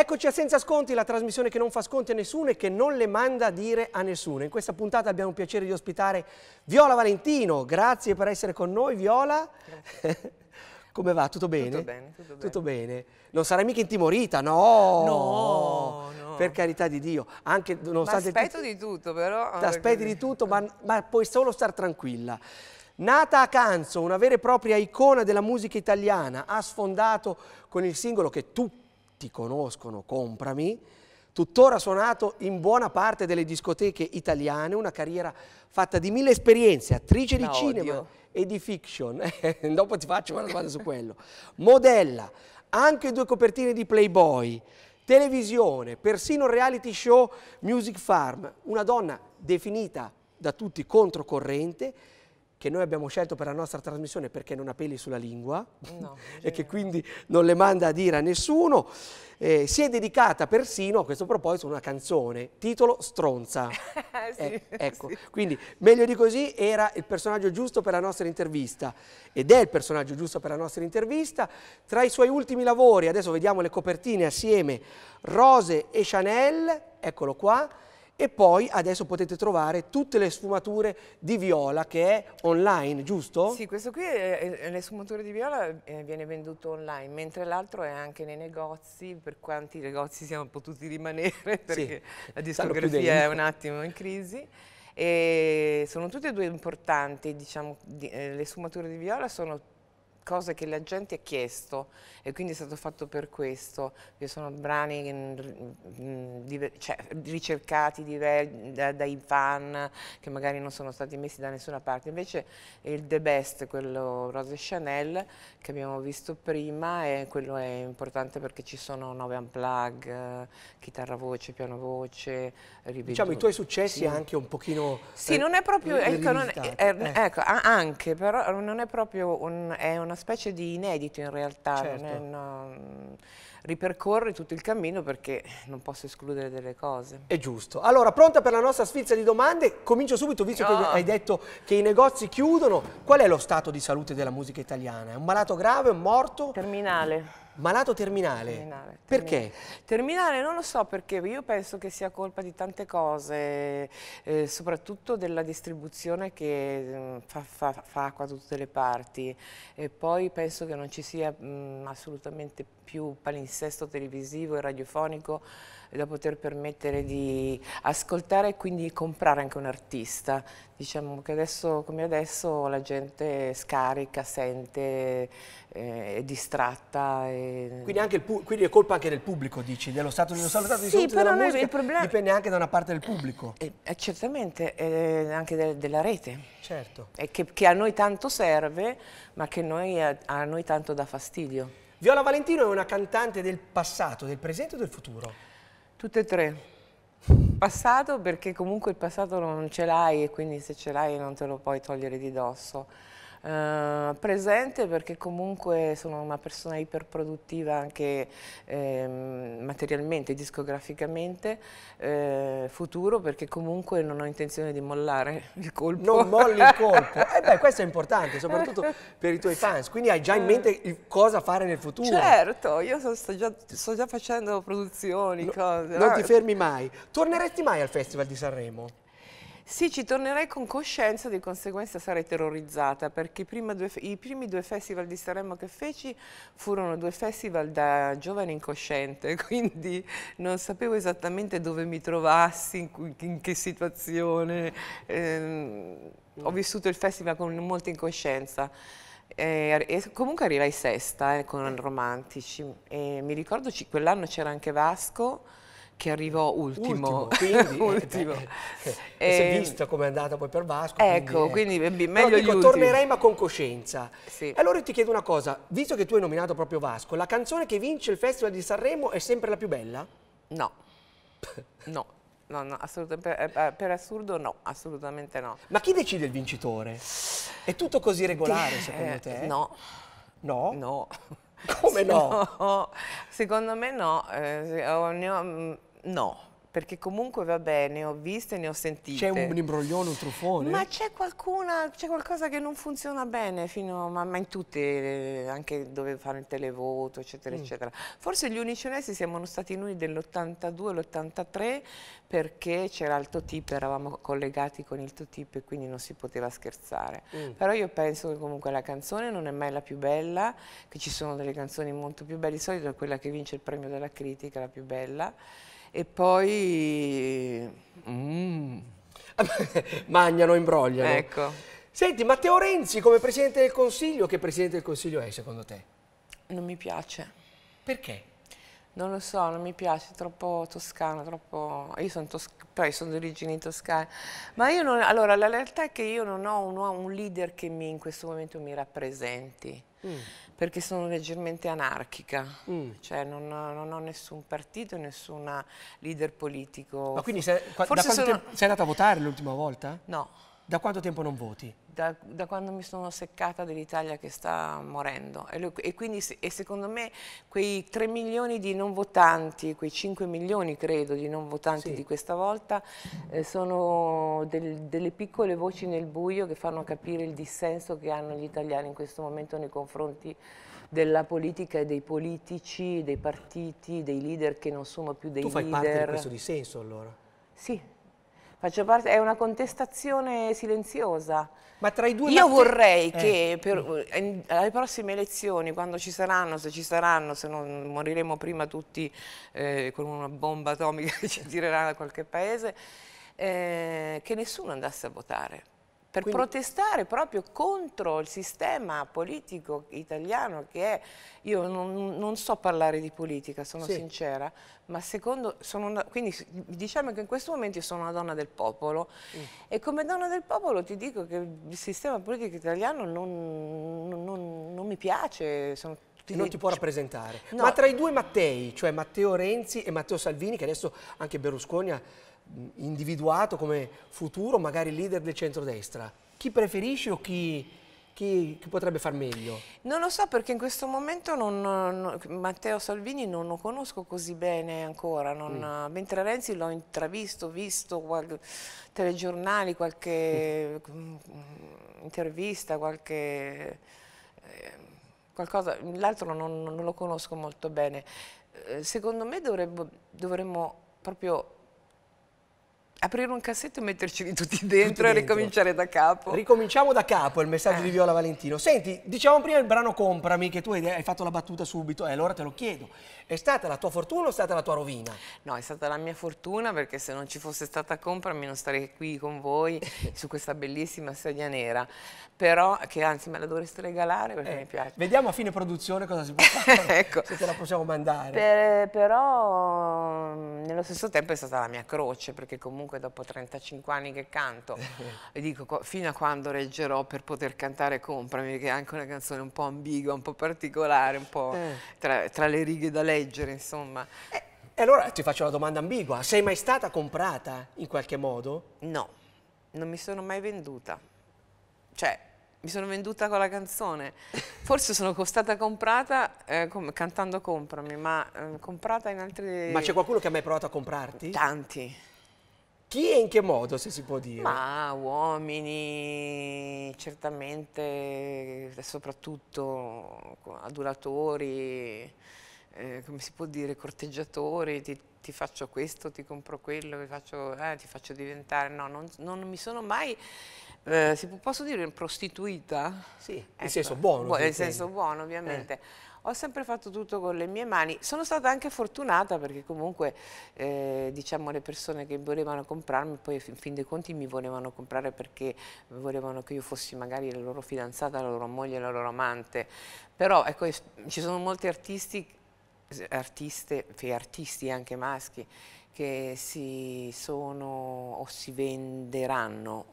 Eccoci a Senza Sconti, la trasmissione che non fa sconti a nessuno e che non le manda a dire a nessuno. In questa puntata abbiamo il piacere di ospitare Viola Valentino. Grazie per essere con noi, Viola. Come va? Tutto bene? Tutto bene, tutto bene. Tutto bene. Non sarai mica intimorita, no! No, Per carità di Dio. Anche nonostante... Ti di tutto, però... Ti aspetti di tutto, ma, ma puoi solo star tranquilla. Nata a Canzo, una vera e propria icona della musica italiana, ha sfondato con il singolo che tutti ti conoscono, comprami, tuttora suonato in buona parte delle discoteche italiane, una carriera fatta di mille esperienze, attrice di odio. cinema e di fiction, dopo ti faccio una domanda su quello, modella, anche due copertine di Playboy, televisione, persino reality show Music Farm, una donna definita da tutti controcorrente, che noi abbiamo scelto per la nostra trasmissione perché non ha peli sulla lingua no, e che quindi non le manda a dire a nessuno, eh, si è dedicata persino a questo proposito una canzone, titolo Stronza. Eh, sì, eh, ecco, sì. quindi meglio di così era il personaggio giusto per la nostra intervista ed è il personaggio giusto per la nostra intervista. Tra i suoi ultimi lavori, adesso vediamo le copertine assieme, Rose e Chanel, eccolo qua, e poi adesso potete trovare tutte le sfumature di viola che è online, giusto? Sì, questo qui, è, le sfumature di viola eh, viene venduto online, mentre l'altro è anche nei negozi, per quanti negozi siamo potuti rimanere, perché sì, la discografia è un attimo in crisi. E sono tutte e due importanti, diciamo, eh, le sfumature di viola sono cose che la gente ha chiesto e quindi è stato fatto per questo. Io sono brani mm, mm, diver cioè, ricercati diver da, dai fan che magari non sono stati messi da nessuna parte. Invece il The Best, quello Rose Chanel che abbiamo visto prima, e quello è importante perché ci sono nove unplug, chitarra voce, piano voce, rivedute. Diciamo i tuoi successi sì. anche un pochino... Sì, eh, non è proprio... Eh, ecco, non è, eh, eh. ecco, anche, però non è proprio un... È un una specie di inedito in realtà, certo. è, no, mm, ripercorre tutto il cammino perché non posso escludere delle cose. È giusto. Allora, pronta per la nostra sfilza di domande? Comincio subito, visto no. che hai detto che i negozi chiudono. Qual è lo stato di salute della musica italiana? È un malato grave? È morto? Terminale. Malato terminale. terminale. Perché? Terminale non lo so perché io penso che sia colpa di tante cose, eh, soprattutto della distribuzione che mh, mm, fa, fa, fa, acqua da tutte le parti e poi penso che non ci sia mh, mm, assolutamente più palinsesto televisivo e radiofonico da poter permettere di ascoltare e quindi comprare anche un artista. Diciamo che adesso come adesso la gente scarica, sente, eh, distratta. E... Quindi, anche quindi è colpa anche del pubblico, dici, dello stato di, stato di sì, della musica, il problema... dipende anche da una parte del pubblico. Eh, eh, certamente, eh, anche de della rete. Certo. Che, che, a noi tanto serve, ma che noi, eh, a noi tanto dà fastidio. Viola Valentino è una cantante del passato, del presente o del futuro? Tutte e tre passato perché comunque il passato non ce l'hai e quindi se ce l'hai non te lo puoi togliere di dosso eh, presente perché comunque sono una persona iperproduttiva anche eh, materialmente, discograficamente, eh, futuro perché comunque non ho intenzione di mollare il colpo. Non molli il colpo, eh beh, questo è importante soprattutto per i tuoi fans, quindi hai già in mente cosa fare nel futuro. Certo, io sto, già, sto, già, facendo produzioni, no, cose. Non ah. ti fermi mai. Torneresti mai al Festival di Sanremo? Sì, ci tornerei con coscienza, di conseguenza sarei terrorizzata, perché due, i primi due festival di Sanremo che feci furono due festival da giovane incosciente, quindi non sapevo esattamente dove mi trovassi, in, in che situazione. Eh, ho vissuto il festival con molta incoscienza. E, eh, e comunque arrivai sesta eh, con eh. romantici e mi ricordo quell'anno c'era anche Vasco che arrivò ultimo. Ultimo, quindi, eh, ultimo. Eh, eh, si è visto come è andata poi per Vasco. Ecco, quindi, eh. quindi eh, meglio dico, tornerei ma con coscienza. Sì. Allora ti chiedo una cosa, visto che tu hai nominato proprio Vasco, la canzone che vince il Festival di Sanremo è sempre la più bella? No. no. No, no, assolutamente, eh, per, per, assurdo no, assolutamente no. Ma chi decide il vincitore? È tutto così regolare secondo te? No. No? No. Come no? no? Secondo me no. Eh, No, perché comunque va bene, ho visto e ne ho sentite. C'è un imbroglione, un truffone? Ma c'è qualcuna, c'è qualcosa che non funziona bene, fino, ma, ma, in tutte, eh, anche dove fanno il televoto, eccetera, mm. eccetera. Forse gli unici onesti siamo stati noi dell'82 l'83 perché c'era il Totip, eravamo collegati con il Totip e quindi non si poteva scherzare. Mm. Però io penso che comunque la canzone non è mai la più bella, che ci sono delle canzoni molto più belle, di solito è quella che vince il premio della critica, la più bella e poi... Mm. Magnano, imbrogliano. Ecco. Senti, Matteo Renzi come Presidente del Consiglio, che Presidente del Consiglio è secondo te? Non mi piace. Perché? Non lo so, non mi piace, è troppo toscano, troppo... Io sono, tos... sono di origini toscane. Ma io non... Allora, la realtà è che io non ho un, un leader che mi, in questo momento mi rappresenti. Mm perché sono leggermente anarchica, mm. cioè non, non, ho nessun partito, nessun leader politico. Ma quindi sei, Forse da sono... sei andata a votare l'ultima volta? No. Da quanto tempo non voti? Da, da quando mi sono seccata dell'Italia che sta morendo. E, lo, e quindi, e secondo me quei 3 milioni di non votanti, quei 5 milioni credo di non votanti sì. di questa volta, eh, sono del, delle piccole voci nel buio che fanno capire il dissenso che hanno gli italiani in questo momento nei confronti della politica e dei politici, dei partiti, dei leader che non sono più dei leader. Tu fai leader. parte di questo dissenso allora? Sì, parte, è una contestazione silenziosa. Ma tra i due Io vorrei eh. che per, eh, in, alle prossime elezioni, quando ci saranno, se ci saranno, se non moriremo prima tutti eh, con una bomba atomica che ci tirerà da qualche paese, eh, che nessuno andasse a votare per Quindi... protestare proprio contro il sistema politico italiano che è, io non, non so parlare di politica, sono sì. sincera, ma secondo, una, quindi diciamo che in questo momento io sono una donna del popolo mm. e come donna del popolo ti dico che il sistema politico italiano non, non, non mi piace, sono ti, non ti può rappresentare. No. Ma tra i due Mattei, cioè Matteo Renzi e Matteo Salvini, che adesso anche Berlusconi ha individuato come futuro magari leader del centrodestra. Chi preferisce o chi, chi, chi potrebbe far meglio? Non lo so perché in questo momento non, non, Matteo Salvini non lo conosco così bene ancora, non, mm. mentre Renzi l'ho intravisto, visto qualche, telegiornali, qualche mm. intervista, qualche... Eh, l'altro non, non, lo conosco molto bene. Eh, secondo me dovrebbe, dovremmo proprio aprire un cassetto e metterceli tutti dentro tutti e ricominciare da capo. Ricominciamo da capo, il messaggio eh. di Viola Valentino. Senti, diciamo prima il brano Comprami, che tu hai fatto la battuta subito, e eh, allora te lo chiedo. È stata la tua fortuna o è stata la tua rovina? No, è stata la mia fortuna, perché se non ci fosse stata Comprami non starei qui con voi su questa bellissima sedia nera. Però, che anzi me la dovreste regalare perché eh. mi piace. Vediamo a fine produzione cosa si può fare, ecco. se te la possiamo mandare. Per, però, nello stesso tempo è stata la mia croce, perché comunque comunque dopo 35 anni che canto e dico fino a quando reggerò per poter cantare Comprami, che è anche una canzone un po' ambigua, un po' particolare, un po' eh. tra, tra le righe da leggere, insomma. Eh, e allora ti faccio una domanda ambigua, sei mai stata comprata in qualche modo? No, non mi sono mai venduta. Cioè, mi sono venduta con la canzone. Forse sono stata comprata eh, com cantando Comprami, ma eh, comprata in altri... Ma c'è qualcuno che ha mai provato a comprarti? Tanti. Chi e in che modo, se si può dire? Ma uomini, certamente, soprattutto adulatori, eh, come si può dire, corteggiatori, ti, ti, faccio questo, ti compro quello, ti faccio, eh, ti faccio diventare... No, non, non mi sono mai eh, si può, posso dire prostituita? Sì, ecco. nel senso buono. Bu nel senso buono, ovviamente. Eh. Ho sempre fatto tutto con le mie mani. Sono stata anche fortunata perché comunque eh, diciamo le persone che volevano comprarmi poi in fin dei conti mi volevano comprare perché volevano che io fossi magari la loro fidanzata, la loro moglie, la loro amante. Però ecco, ci sono molti artisti, artiste, artisti anche maschi che si sono o si venderanno,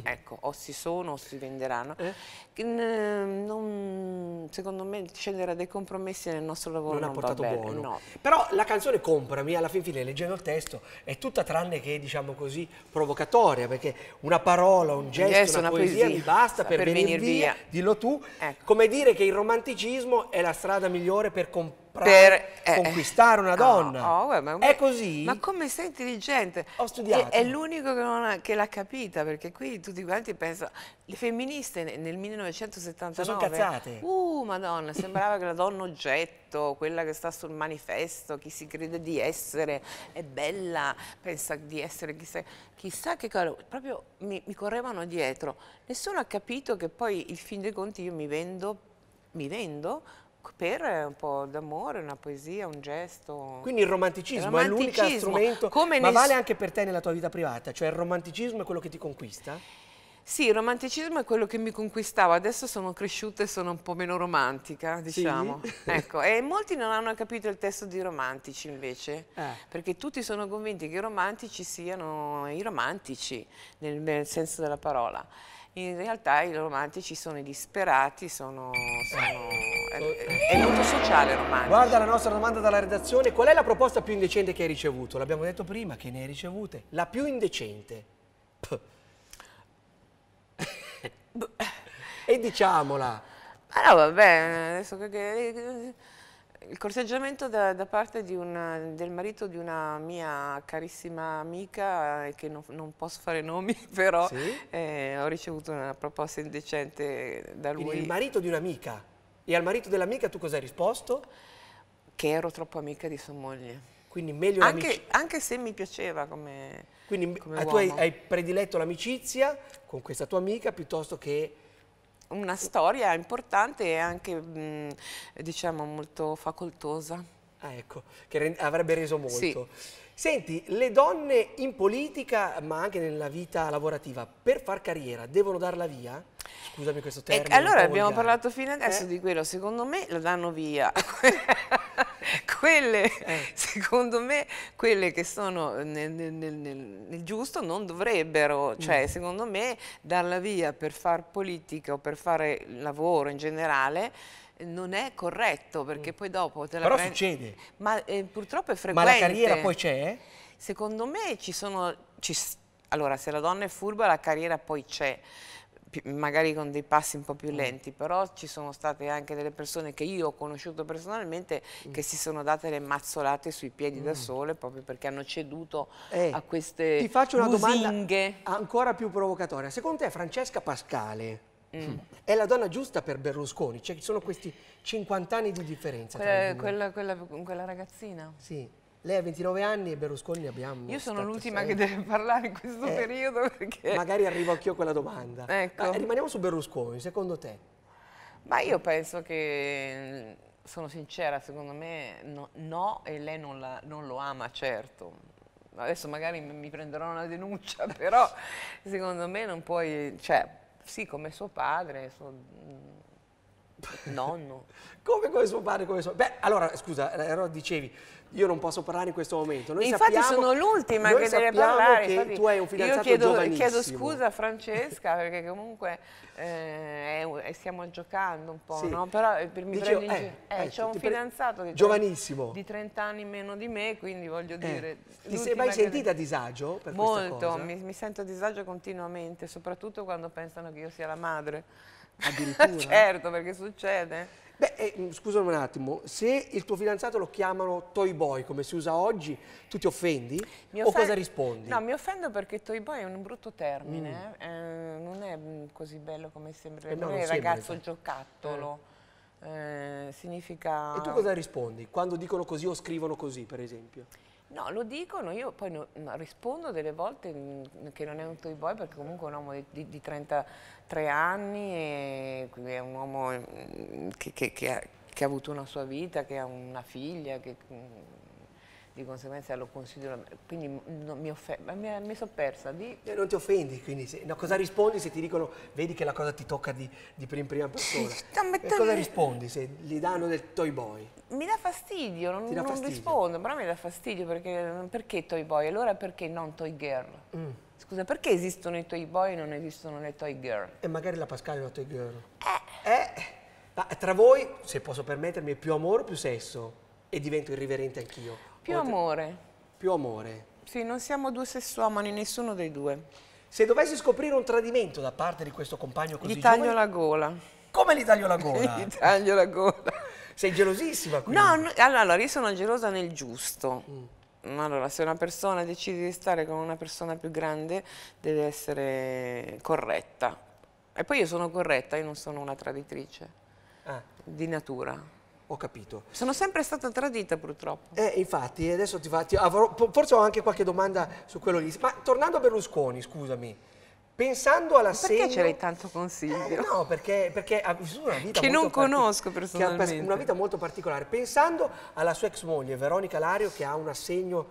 ecco, o si sono o si venderanno, eh? non, secondo me scegliere dei compromessi nel nostro lavoro non, non ha portato va bene, buono. No. Però la canzone Comprami, alla fin fine, leggendo il testo, è tutta tranne che, diciamo così, provocatoria, perché una parola, un gesto, gesto una, una poesia, poesia, mi basta per, per venire via, via, dillo tu, ecco. come dire che il romanticismo è la strada migliore per comprare per, eh, conquistare una eh. donna. Oh, oh, ma, è così? Ma come sei intelligente? Ho studiato. È, è l'unico che, l'ha capita, perché qui tutti quanti pensano, le femministe nel 1979... Sono cazzate. Uh, madonna, sembrava che la donna oggetto, quella che sta sul manifesto, chi si crede di essere, è bella, pensa di essere chissà, chissà che cosa... Proprio mi, mi correvano dietro. Nessuno ha capito che poi, il fin dei conti, io mi vendo mi vendo per eh, un po' d'amore, una poesia, un gesto. Quindi il romanticismo, romanticismo è l'unico strumento, come ma vale anche per te nella tua vita privata? Cioè il romanticismo è quello che ti conquista? Sì, il romanticismo è quello che mi conquistava, adesso sono cresciuta e sono un po' meno romantica, diciamo. Sì. Ecco, e molti non hanno capito il testo di romantici invece, eh. perché tutti sono convinti che i romantici siano i romantici, nel, nel senso della parola in realtà i romantici sono i disperati, sono, sono, eh. è, è, molto sociale romantico. Guarda la nostra domanda dalla redazione, qual è la proposta più indecente che hai ricevuto? L'abbiamo detto prima che ne hai ricevute, la più indecente. e diciamola. Ma ah, no, vabbè, adesso che il corteggiamento da, da parte una, del marito di una mia carissima amica, eh, che non, non posso fare nomi, però sì? eh, ho ricevuto una proposta indecente da lui. Quindi il marito di un'amica? E al marito dell'amica tu cosa hai risposto? Che ero troppo amica di sua moglie. Quindi meglio anche, anche se mi piaceva come Quindi come tu hai, hai prediletto l'amicizia con questa tua amica piuttosto che una storia importante e anche mh, mm, diciamo molto facoltosa. Ah, ecco, che re avrebbe reso molto. Sì. Senti, le donne in politica, ma anche nella vita lavorativa, per far carriera, devono dar la via? Scusami questo termine. E allora abbiamo volgare. parlato fino adesso eh? di quello, secondo me la danno via. quelle, eh. secondo me, quelle che sono nel, nel, nel, nel giusto non dovrebbero, mm. cioè mm. secondo me darla via per far politica o per fare lavoro in generale non è corretto perché mm. poi dopo te la Però prendi... succede. Ma eh, purtroppo è frequente. Ma la carriera poi c'è? Secondo me ci sono... Ci... Allora, se la donna è furba la carriera poi c'è magari con dei passi un po' più mm. lenti, però ci sono state anche delle persone che io ho conosciuto personalmente mm. che si sono date le mazzolate sui piedi mm. da sole proprio perché hanno ceduto eh, a queste Ti faccio una musinghe. domanda ancora più provocatoria. Secondo te Francesca Pascale Mm. È la donna giusta per Berlusconi, cioè ci sono questi 50 anni di differenza. Quella, quella, quella, quella ragazzina? Sì. Lei ha 29 anni e Berlusconi ne abbiamo. Io sono l'ultima che deve parlare in questo eh, periodo perché... Magari arrivo anch'io a quella domanda. Ecco. Ma rimaniamo su Berlusconi, secondo te? Ma io penso che, mm, sono sincera, secondo me no, no e lei non, la, non lo ama certo adesso magari mi prenderò una denuncia, però secondo me non puoi, cioè, sì, come suo padre, suo, mm, Nonno. come, come suo padre, come suo... Beh, allora, scusa, eh, allora dicevi, io non posso parlare in questo momento. Noi Infatti sappiamo, sono l'ultima che deve parlare. Che Infatti, tu hai un fidanzato io chiedo, chiedo scusa a Francesca perché comunque eh, stiamo giocando un po', sì. no? Però eh, per mi Dicevo, prendi eh, eh, c'ho eh, un fidanzato che giovanissimo. di 30 anni meno di me, quindi voglio dire... Ti sei mai sentita a disagio Molto, mi, mi sento a disagio continuamente, soprattutto quando pensano che io sia la madre addirittura. certo, perché succede. Beh, eh, mm, scusami un attimo, se il tuo fidanzato lo chiamano toy boy, come si usa oggi, tu ti offendi? Mi o cosa rispondi? No, mi offendo perché toy boy è un brutto termine, mm. eh, eh non è mm, così bello come sembra, eh no, non è ragazzo sembra. giocattolo. Eh. eh. significa... E tu cosa rispondi? Quando dicono così o scrivono così, per esempio? No, lo dicono, io poi no, rispondo delle volte mm, che non è un toy boy perché comunque è un uomo di, di, 30 tre anni e quindi è un uomo mm, che, che, che, ha, che, ha, avuto una sua vita, che ha una figlia, che mm, di conseguenza lo considero, quindi non, mi, mi, mi sono persa di... Eh, non ti offendi, quindi se, no, cosa rispondi se ti dicono vedi che la cosa ti tocca di, di prima prima persona? no, cosa rispondi se gli danno del toy boy? Mi dà fastidio, non, dà non rispondo, però mi dà fastidio perché, perché toy boy? Allora perché non toy girl? Mm. Scusa, perché esistono i toy boy e non esistono le toy girl? E magari la Pascal è una toy girl. Eh. eh. Ma tra voi, se posso permettermi, più amore o più sesso? E divento irriverente anch'io. Più Oltre... amore. Più amore. Sì, non siamo due sessuomani, nessuno dei due. Se dovessi scoprire un tradimento da parte di questo compagno così Gli taglio giovane, la gola. Come gli taglio la gola? gli taglio la gola. Sei gelosissima quindi. No, no allora io sono gelosa nel giusto. Mm allora, se una persona decide di stare con una persona più grande deve essere corretta. E poi io sono corretta, io non sono una traditrice ah. di natura. Ho capito. Sono sempre stata tradita purtroppo. Eh, infatti, adesso ti, va, ti avrò, forse ho anche qualche domanda su quello lì. Ma tornando a Berlusconi, scusami, Pensando alla serie. Perché c'era tanto consiglio? Eh, no, perché, perché, ha vissuto una vita. che non conosco personalmente. una vita molto particolare. Pensando alla sua ex moglie, Veronica Lario, che ha un assegno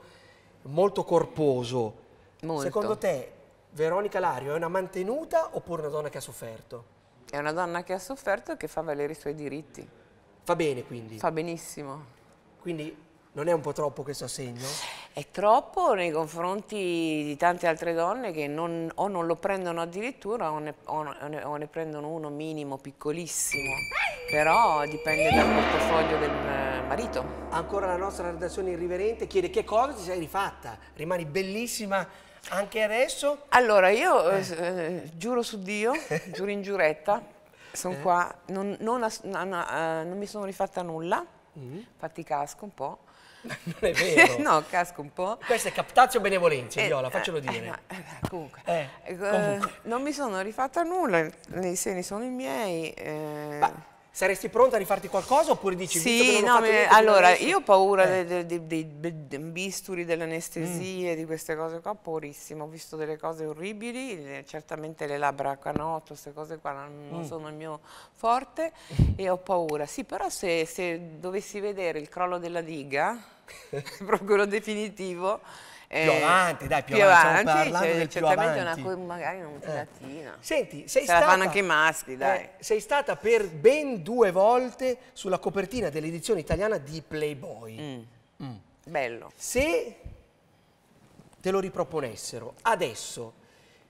molto corposo. Molto. Secondo te, Veronica Lario è una mantenuta oppure una donna che ha sofferto? È una donna che ha sofferto e che fa valere i suoi diritti. Fa bene quindi? Fa benissimo. Quindi non è un po' troppo questo assegno? È troppo nei confronti di tante altre donne che non, o non lo prendono addirittura o ne, o, ne, o ne, prendono uno minimo, piccolissimo. Però dipende dal portafoglio del eh, marito. Ancora la nostra redazione irriverente chiede che cosa ti sei rifatta. Rimani bellissima anche adesso? Allora, io eh. Eh, eh giuro su Dio, giuro in giuretta, sono eh. qua, non, non, eh, non mi sono rifatta nulla Mm. Infatti casco un po'. non è vero. no, casco un po'. Questo è Captazio Benevolenza, eh, Viola, faccelo eh, eh, dire. Eh, ma, eh, comunque, eh, comunque. Non mi sono rifatta nulla, i seni sono i miei. Ma saresti pronta a rifarti qualcosa oppure dici sì, no, me, allora io ho paura eh. dei, dei, dei, dei, bisturi, delle anestesie, mm. di queste cose qua, paurissimo, ho visto delle cose orribili, eh, certamente le labbra canotto, queste cose qua non, mm. sono il mio forte e ho paura, sì però se, se dovessi vedere il crollo della diga, proprio quello definitivo, eh, più avanti, dai, più, più avanti, avanti cioè, certamente avanti. una cosa magari non eh. latina. Senti, sei Se stata, la fanno anche i maschi, eh, dai. Eh, sei stata per ben due volte sulla copertina dell'edizione italiana di Playboy. Mm. Mm. Bello. Se te lo riproponessero adesso,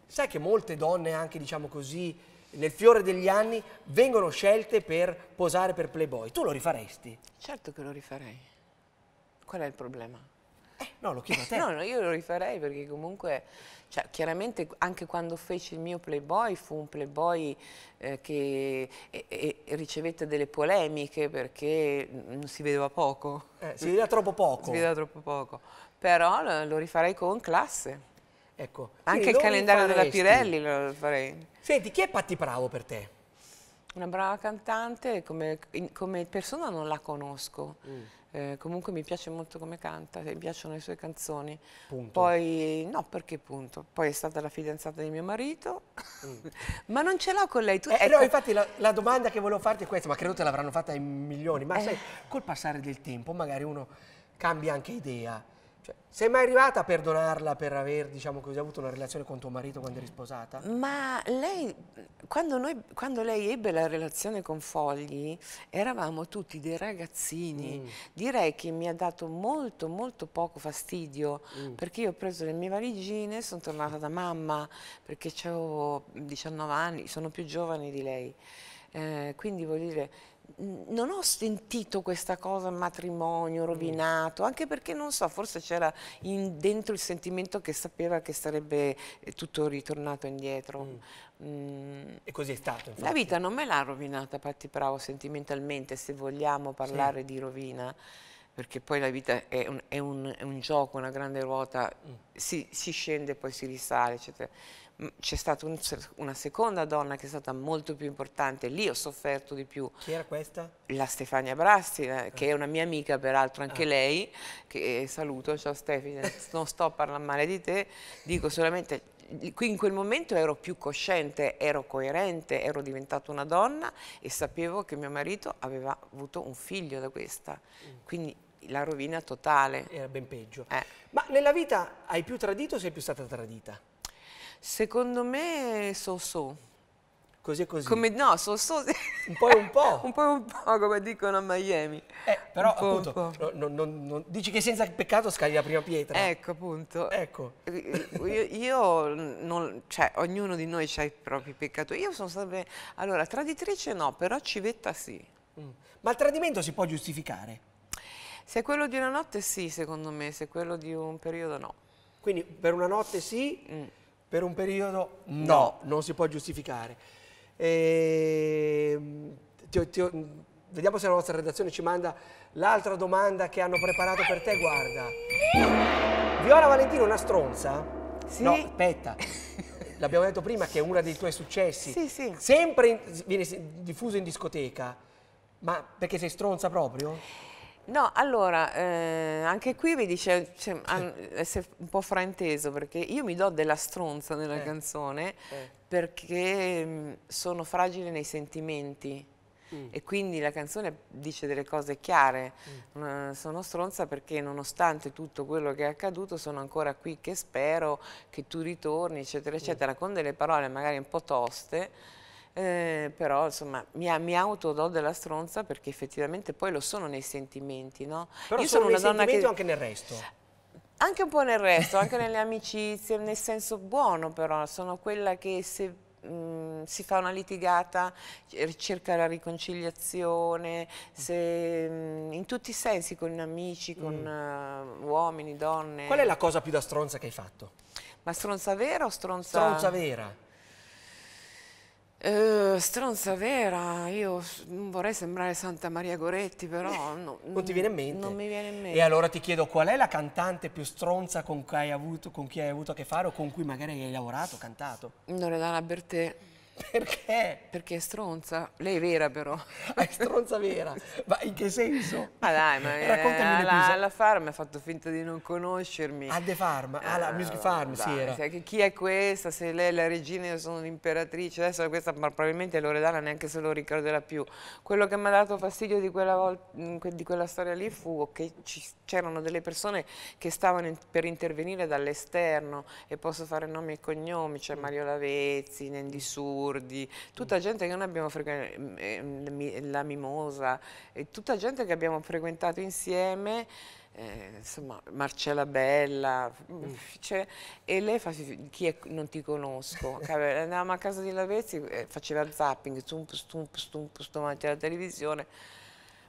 sai che molte donne anche, diciamo così, nel fiore degli anni vengono scelte per posare per Playboy. Tu lo rifaresti? Certo che lo rifarei. Qual è il problema? No, lo chiedo a te. no, no, io lo rifarei perché comunque, cioè, chiaramente anche quando feci il mio Playboy fu un Playboy eh, che e, e ricevette delle polemiche perché non si vedeva poco. Eh, si vedeva troppo poco. Si vedeva troppo poco. Però lo rifarei con classe. Ecco. Anche il calendario della Pirelli lo farei. Senti, chi è Patti Bravo per te? Una brava cantante, come, come persona non la conosco. Mm eh, comunque mi piace molto come canta, mi piacciono le sue canzoni. Punto. Poi, no, perché punto? Poi è stata la fidanzata di mio marito, mm. ma non ce l'ho con lei. Tu, eh, eh, ecco. no, infatti la, la, domanda che volevo farti è questa, ma credo te l'avranno fatta in milioni, ma eh. sai, col passare del tempo magari uno cambia anche idea. Cioè, sei mai arrivata a perdonarla per aver, diciamo così, avuto una relazione con tuo marito quando eri sposata? Ma lei, quando, noi, quando lei ebbe la relazione con Fogli, eravamo tutti dei ragazzini. Mm. Direi che mi ha dato molto, molto poco fastidio, mm. perché io ho preso le mie valigine, sono tornata da mamma, perché avevo 19 anni, sono più giovane di lei. Eh, quindi voglio dire non ho sentito questa cosa matrimonio mm. rovinato, anche perché non so, forse c'era dentro il sentimento che sapeva che sarebbe eh, tutto ritornato indietro. Mm. Mm. E così è stato. Infatti. La vita non me l'ha rovinata Patti Bravo sentimentalmente, se vogliamo parlare sì. di rovina perché poi la vita è un, è un, è un gioco, una grande ruota, mm. si, si scende e poi si risale, eccetera c'è stata un, una seconda donna che è stata molto più importante, lì ho sofferto di più. Chi era questa? La Stefania Brassi, ah. che è una mia amica peraltro anche ah. lei, che eh, saluto, ciao Stefania, eh, non sto a parlare male di te, dico solamente qui in quel momento ero più cosciente, ero coerente, ero diventata una donna e sapevo che mio marito aveva avuto un figlio da questa. Mm. Quindi la rovina totale. Era ben peggio. Eh. Ma nella vita hai più tradito o sei più stata tradita? Secondo me so so. Così e così. Come, no, so so. Un po' e un po'. un po' e un po', come dicono a Miami. Eh, però appunto, no, no, no, dici che senza peccato scagli la prima pietra. Ecco, appunto. Ecco. Io, io non, cioè, ognuno di noi ha i propri peccati. Io sono sempre, allora, traditrice no, però civetta sì. Mm. Ma il tradimento si può giustificare? Se è quello di una notte sì, secondo me, se è quello di un periodo no. Quindi per una notte sì... Mm per un periodo no, no. non si può giustificare. E... Ehm, ti, ti... Vediamo se la nostra redazione ci manda l'altra domanda che hanno preparato per te, guarda. Viola Valentino, una stronza? Sì. No, aspetta. L'abbiamo detto prima che è uno dei tuoi successi. Sì, sì. Sempre in... viene diffuso in discoteca. Ma perché sei stronza proprio? No, allora, eh, anche qui mi dice, cioè, è eh, un po' frainteso perché io mi do della stronza nella eh. canzone eh. perché mm, sono fragile nei sentimenti mm. e quindi la canzone dice delle cose chiare. Mm. Uh, sono stronza perché nonostante tutto quello che è accaduto sono ancora qui che spero che tu ritorni, eccetera, mm. eccetera, mm. con delle parole magari un po' toste eh, però insomma mi, mi autodo della stronza perché effettivamente poi lo sono nei sentimenti no? però io sono, sono una donna che... anche nel resto anche un po' nel resto anche nelle amicizie nel senso buono però sono quella che se mh, mm, si fa una litigata eh, cerca la riconciliazione se, mh, mm, in tutti i sensi con amici con mm. uh, uomini, donne qual è la cosa più da stronza che hai fatto? ma stronza vera o stronza... stronza vera eh, stronza vera, io non vorrei sembrare Santa Maria Goretti, però... Eh, no, non, non ti viene in mente? Non mi viene in mente. E allora ti chiedo, qual è la cantante più stronza con cui hai avuto, con chi hai avuto a che fare o con cui magari hai lavorato, cantato? Loredana Bertè. Perché? Perché è stronza. Lei è vera però. È stronza vera. ma in che senso? Ma dai, ma raccontami eh, alla, alla Farm ha fatto finta di non conoscermi. A ah, The Farm, alla ah, eh, Music Farm, dai, sì era. Sai, chi è questa? Se lei è la regina io sono l'imperatrice. Adesso questa ma probabilmente Loredana neanche se lo ricorderà più. Quello che mi ha dato fastidio di quella, mm, di quella storia lì fu che c'erano delle persone che stavano in, per intervenire dall'esterno e posso fare nomi e cognomi, cioè Mario Lavezzi, Nendi Su, Curdi, tutta gente che non abbiamo frequentato, mm, ehm, la Mimosa, tutta gente che abbiamo frequentato insieme, eh, insomma Marcella Bella, mm. cioè, e lei fa chi è, non ti conosco, cioè, andavamo a casa di Lavezzi, eh, faceva zapping, stump, stump, stump, stump, davanti alla televisione,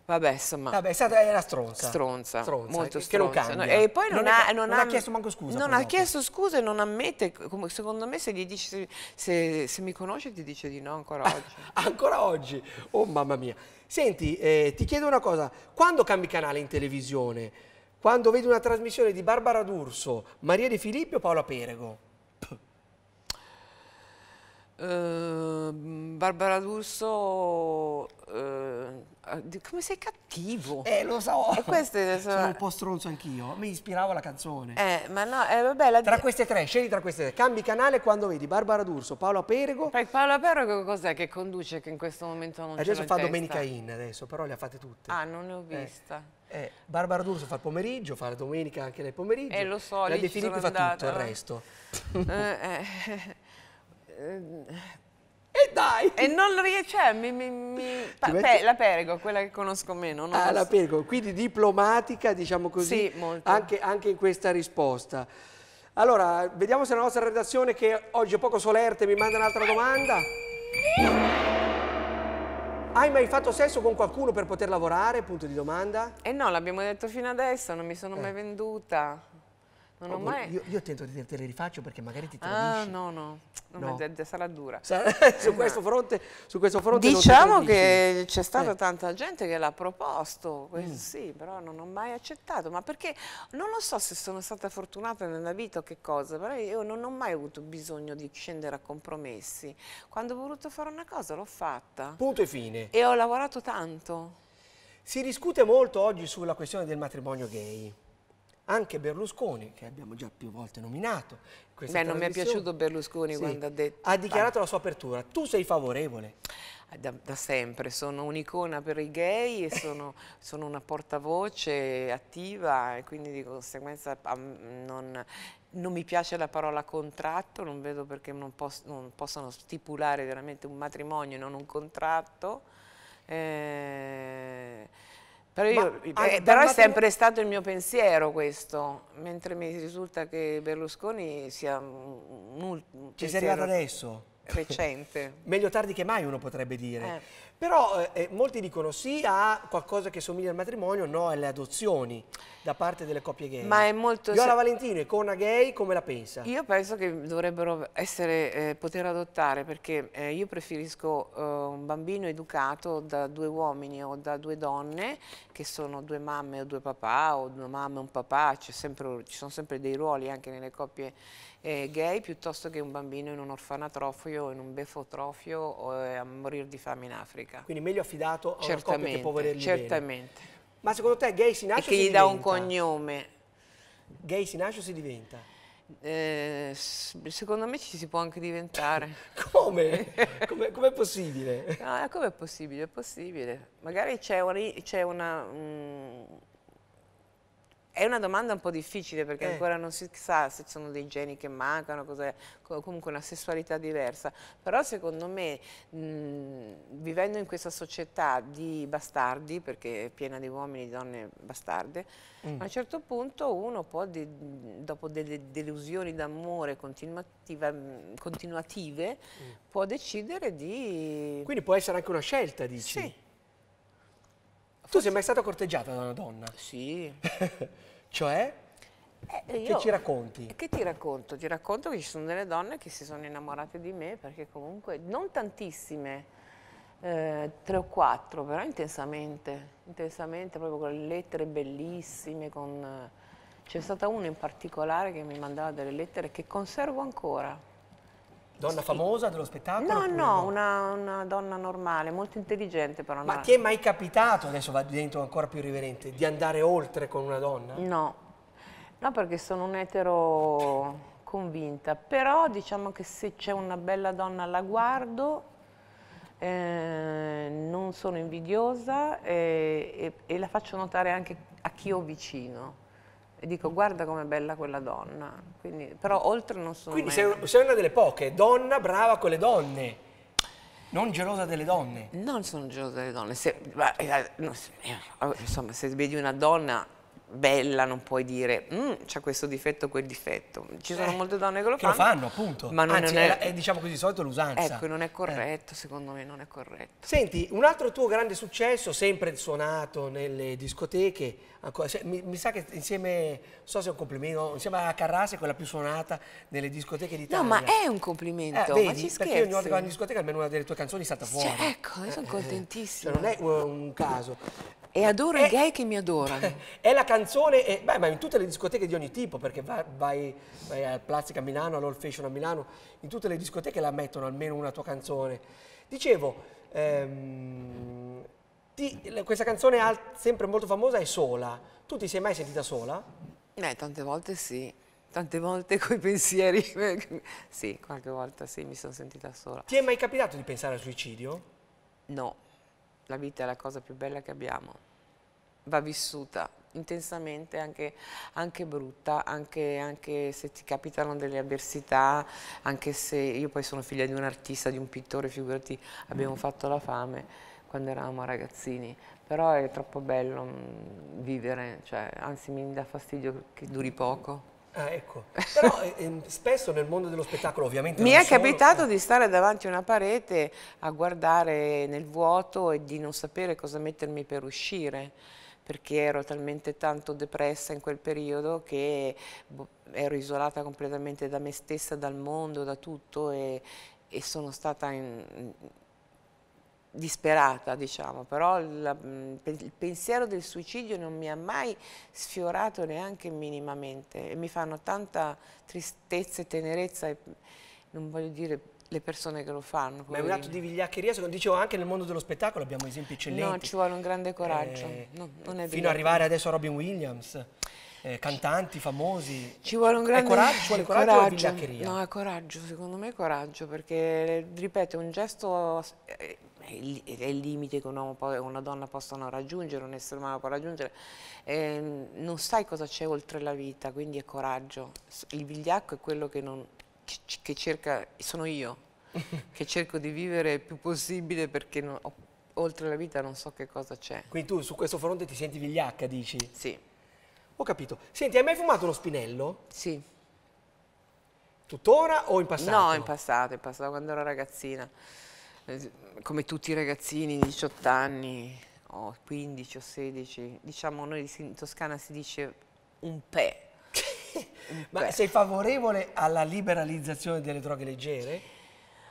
Vabbè, insomma. Vabbè, è stata, era stronza. Stronza, stronza molto stronza. No, e poi non, non ha, non non ha, ha chiesto manco scusa. Non ha dopo. chiesto scusa e non ammette, come, secondo me se gli dici, se, se, se, mi conosce ti dice di no ancora ah, oggi. ancora oggi? Oh mamma mia. Senti, eh, ti chiedo una cosa, quando cambi canale in televisione? Quando vedi una trasmissione di Barbara D'Urso, Maria De Filippi o Paola Perego? Ehm, Barbara D'Urso, uh, come sei cattivo? Eh, lo so. queste sono... sono un po' stronzo anch'io. Mi ispiravo la canzone. Eh, ma no, eh, vabbè. La... Tra queste tre, scegli tra queste tre. Cambi canale quando vedi Barbara D'Urso, Paola Perego. Ma Paola Perego cos'è che conduce che in questo momento non Adesso fa Domenica In adesso, però le ha fatte tutte. Ah, non ne ho eh, vista. Eh. Eh, Barbara D'Urso fa il pomeriggio, fa la domenica anche nel pomeriggio. Eh, lo so, la lì De Filippi fa andata, tutto no? il eh. resto. Eh, eh. E dai! E non riesce, cioè, mi, mi, mi... Pe, la Perego, quella che conosco meno. ah, posso... la Perego, quindi diplomatica, diciamo così, sì, anche, anche in questa risposta. Allora, vediamo se la nostra redazione, che oggi è poco solerte, mi manda un'altra domanda. Hai mai fatto sesso con qualcuno per poter lavorare? Punto di domanda. Eh no, l'abbiamo detto fino adesso, non mi sono eh. mai venduta. Non ho mai... Io, io, tento di te le rifaccio perché magari ti ah, tradisci. Ah, no, no, no. no. sarà dura. su, questo esatto. fronte, su, questo fronte, Diciamo che c'è stata eh. tanta gente che l'ha proposto, mm. sì, però non ho mai accettato. Ma perché, non lo so se sono stata fortunata nella vita o che cosa, però io non ho mai avuto bisogno di scendere a compromessi. Quando ho voluto fare una cosa l'ho fatta. Punto e fine. E ho lavorato tanto. Si discute molto oggi sulla questione del matrimonio gay anche Berlusconi, che abbiamo già più volte nominato. Beh, non mi è piaciuto Berlusconi sì. quando ha detto... Ha ah. dichiarato vai. la sua apertura. Tu sei favorevole? Ah, da, da sempre, sono un'icona per i gay e sono, sono, una portavoce attiva e quindi di conseguenza non, non mi piace la parola contratto, non vedo perché non, poss non possano stipulare veramente un matrimonio e non un contratto. Eh, però, io, Ma, ah, eh, eh, però è sempre stato il mio pensiero questo, mentre mi risulta che Berlusconi sia un, un Ci sei arrivato adesso? Recente. Meglio tardi che mai uno potrebbe dire. Eh. Però eh, eh, molti dicono sì a qualcosa che somiglia al matrimonio, no alle adozioni da parte delle coppie gay. Ma è molto... Viola se... Valentino e Cona Gay come la pensa? Io penso che dovrebbero essere, eh, poter adottare perché eh, io preferisco eh, un bambino educato da due uomini o da due donne che sono due mamme o due papà o due mamme e un papà, sempre, ci sono sempre dei ruoli anche nelle coppie eh, gay piuttosto che un bambino in un orfanatrofio, in un befotrofio o a morire di fame in Africa. Africa. Quindi meglio affidato a certamente, una che può Certamente. Bene. Ma secondo te gay si nasce o si diventa? E che gli dà un cognome. Gay si nasce o si diventa? Eh, secondo me ci si può anche diventare. come? Come com possibile? No, eh, com'è possibile? È possibile. Magari c'è, una... Mm, è una domanda un po' difficile perché eh. ancora non si sa se sono dei geni che mancano, comunque una sessualità diversa, però secondo me mh, vivendo in questa società di bastardi, perché è piena di uomini e donne bastarde, mm. a un certo punto uno può, de dopo delle delusioni d'amore continuative, mm. può decidere di... Quindi può essere anche una scelta, dici? Sì. Tu sei mai stata corteggiata da una donna? Sì. cioè? Eh, io, che ci racconti? Che ti racconto? Ti racconto che ci sono delle donne che si sono innamorate di me perché comunque non tantissime, eh, tre o quattro, però intensamente, intensamente proprio con le lettere bellissime, eh, C'è stata una in particolare che mi mandava delle lettere che conservo ancora Donna sì. famosa dello spettacolo? No, no, una, una, donna normale, molto intelligente però. Ma no. ti è mai capitato, adesso va dentro ancora più riverente, di andare oltre con una donna? No, no perché sono un etero convinta, però diciamo che se c'è una bella donna la guardo, eh, non sono invidiosa e, eh, e, e la faccio notare anche a chi ho vicino e dico guarda com'è bella quella donna. Quindi, però oltre non sono... Quindi sei, sei, una delle poche, donna brava con le donne. Non gelosa delle donne? Non sono gelosa delle donne. Se, ma, eh, eh, insomma, se vedi una donna bella, non puoi dire mm, c'è questo difetto, quel difetto. Ci sono eh, molte donne che lo che fanno. Lo fanno, appunto. Ma non, Anzi, non è, è, diciamo così, di solito l'usanza. Ecco, non è eh. corretto, eh. secondo me non è corretto. Senti, un altro tuo grande successo, sempre suonato nelle discoteche, ancora, cioè, mi, mi, sa che insieme, so se è un complimento, insieme a Carrasi è quella più suonata nelle discoteche d'Italia. No, ma è un complimento, eh, vedi, ma ci scherzi. Perché ogni volta che vado in discoteca almeno una delle tue canzoni è stata fuori. Cioè, ecco, io sono eh, eh, contentissima. Cioè, non è un, uh, un caso. E adoro è, i eh, gay che mi adorano. È la canzone, è, beh, ma in tutte le discoteche di ogni tipo, perché vai, vai, vai al Plastica a Milano, all'Old Fashion a Milano, in tutte le discoteche la mettono almeno una tua canzone. Dicevo, ehm, ti, questa canzone è sempre molto famosa è sola. Tu ti sei mai sentita sola? Beh, tante volte sì tante volte coi pensieri. sì, qualche volta sì, mi sono sentita sola. Ti è mai capitato di pensare al suicidio? No. La vita è la cosa più bella che abbiamo, va vissuta intensamente, anche, anche brutta, anche, anche, se ti capitano delle avversità, anche se io poi sono figlia di un artista, di un pittore, figurati, abbiamo mm. fatto la fame quando eravamo ragazzini, però è troppo bello mm, vivere, cioè, anzi mi dà fastidio che duri poco. Ah, ecco. Però eh, ehm, spesso nel mondo dello spettacolo ovviamente... Mi è solo... capitato di stare davanti a una parete a guardare nel vuoto e di non sapere cosa mettermi per uscire perché ero talmente tanto depressa in quel periodo che boh, ero isolata completamente da me stessa, dal mondo, da tutto e, e sono stata in, disperata, diciamo, però il, mm, il pensiero del suicidio non mi ha mai sfiorato neanche minimamente e mi fanno tanta tristezza e tenerezza e mm, non voglio dire le persone che lo fanno. Ma è un atto di vigliaccheria, secondo dicevo anche nel mondo dello spettacolo abbiamo esempi eccellenti. No, ci vuole un grande eh, coraggio. Eh, no, fino ad arrivare adesso a Robin Williams, eh, cantanti famosi. Ci vuole un grande coraggio. Ci vuole coraggio, coraggio o vigliaccheria? No, è coraggio, secondo me è coraggio, perché ripeto, è un gesto eh, il, è il limite che un uomo e una donna possono raggiungere, un essere umano può raggiungere, eh, non sai cosa c'è oltre la vita, quindi è coraggio. Il vigliacco è quello che, non, che cerca, sono io, che cerco di vivere il più possibile perché non, oltre la vita non so che cosa c'è. Quindi tu su questo fronte ti senti vigliacca, dici? Sì. Ho capito. Senti, hai mai fumato uno spinello? Sì. Tuttora o in passato? No, in passato, in passato quando ero ragazzina come tutti i ragazzini, 18 anni, o 15 o 16, diciamo noi in Toscana si dice un pè. Ma sei favorevole alla liberalizzazione delle droghe leggere?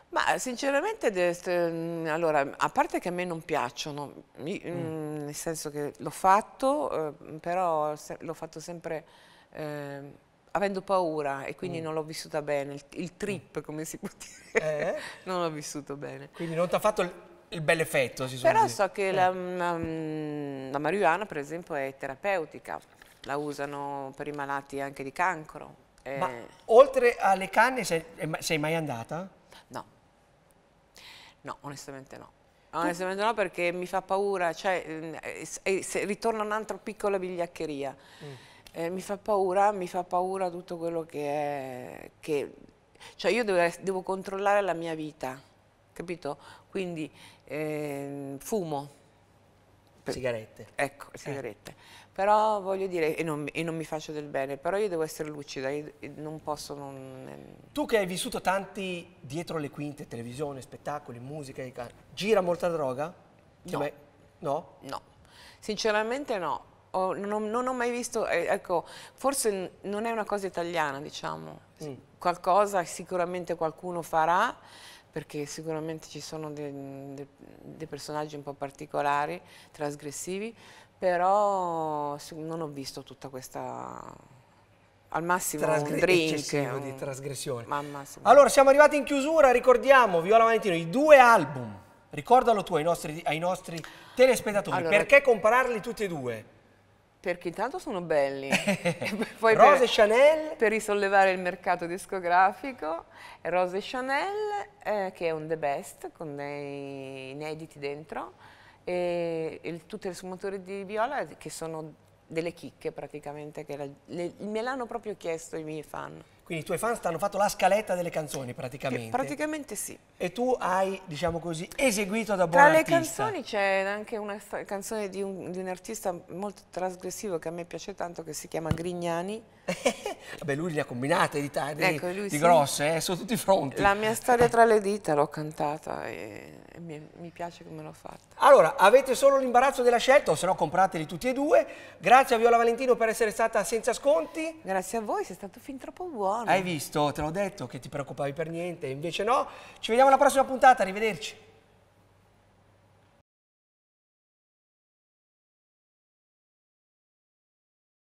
Ma sinceramente, mm, allora, a parte che a me non piacciono, mm. mm. nel senso che l'ho fatto, eh, però l'ho fatto sempre... Eh, avendo paura e quindi mm. non l'ho vissuta bene, il, il trip mm. come si può dire, eh? non l'ho vissuto bene. Quindi non ti ha fatto il, il bel effetto? Si Però so che eh. la, la, la marijuana per esempio è terapeutica, la usano per i malati anche di cancro. Eh. Ma oltre alle canne sei, sei, mai andata? No, no, onestamente no. Onestamente no perché mi fa paura, cioè, mm, eh, eh, ritorna un'altra piccola vigliaccheria. Mm eh, mi fa paura, mi fa paura tutto quello che è... Che, cioè io devo, devo controllare la mia vita, capito? Quindi eh, fumo. Sigarette. Ecco, eh. sigarette. Eh. Però voglio dire, e non, e non, mi faccio del bene, però io devo essere lucida, non posso non... Ehm tu che hai vissuto tanti dietro le quinte, televisione, spettacoli, musica, gira molta droga? Cioè, no. Mai... No? No. Sinceramente no, ho, non, non, ho mai visto, eh, ecco, forse non è una cosa italiana, diciamo. Mm. Qualcosa sicuramente qualcuno farà, perché sicuramente ci sono dei de, de personaggi un po' particolari, trasgressivi, però non ho visto tutta questa al massimo Trasgre- un drink un... di trasgressione. Allora siamo arrivati in chiusura, ricordiamo Viola Valentino i due album. Ricordalo tu ai nostri, ai nostri telespettatori, allora, perché compararli tutti e due? Perché intanto sono belli. Poi Rose per, Chanel. Per risollevare il mercato discografico. Rose Chanel, eh, che è un The Best, con dei inediti dentro. E il, tutte le sfumature di viola, che sono delle chicche praticamente. La, le, me l'hanno proprio chiesto i miei fan. Quindi i tuoi fan hanno fatto la scaletta delle canzoni praticamente. Che praticamente sì. E tu hai, diciamo così, eseguito da buona Tra artista. le canzoni c'è anche una canzone di un, di un, artista molto trasgressivo che a me piace tanto che si chiama Grignani. Vabbè lui ne ha combinate di, di, ecco, di sì. grosse, eh, su tutti i fronti. La mia storia tra le dita l'ho cantata e, e mi, mi, piace come l'ho fatta. Allora, avete solo l'imbarazzo della scelta o se no comprateli tutti e due. Grazie a Viola Valentino per essere stata senza sconti. Grazie a voi, sei stato fin troppo buono buono. Hai visto? Te l'ho detto che ti preoccupavi per niente, invece no. Ci vediamo alla prossima puntata, arrivederci.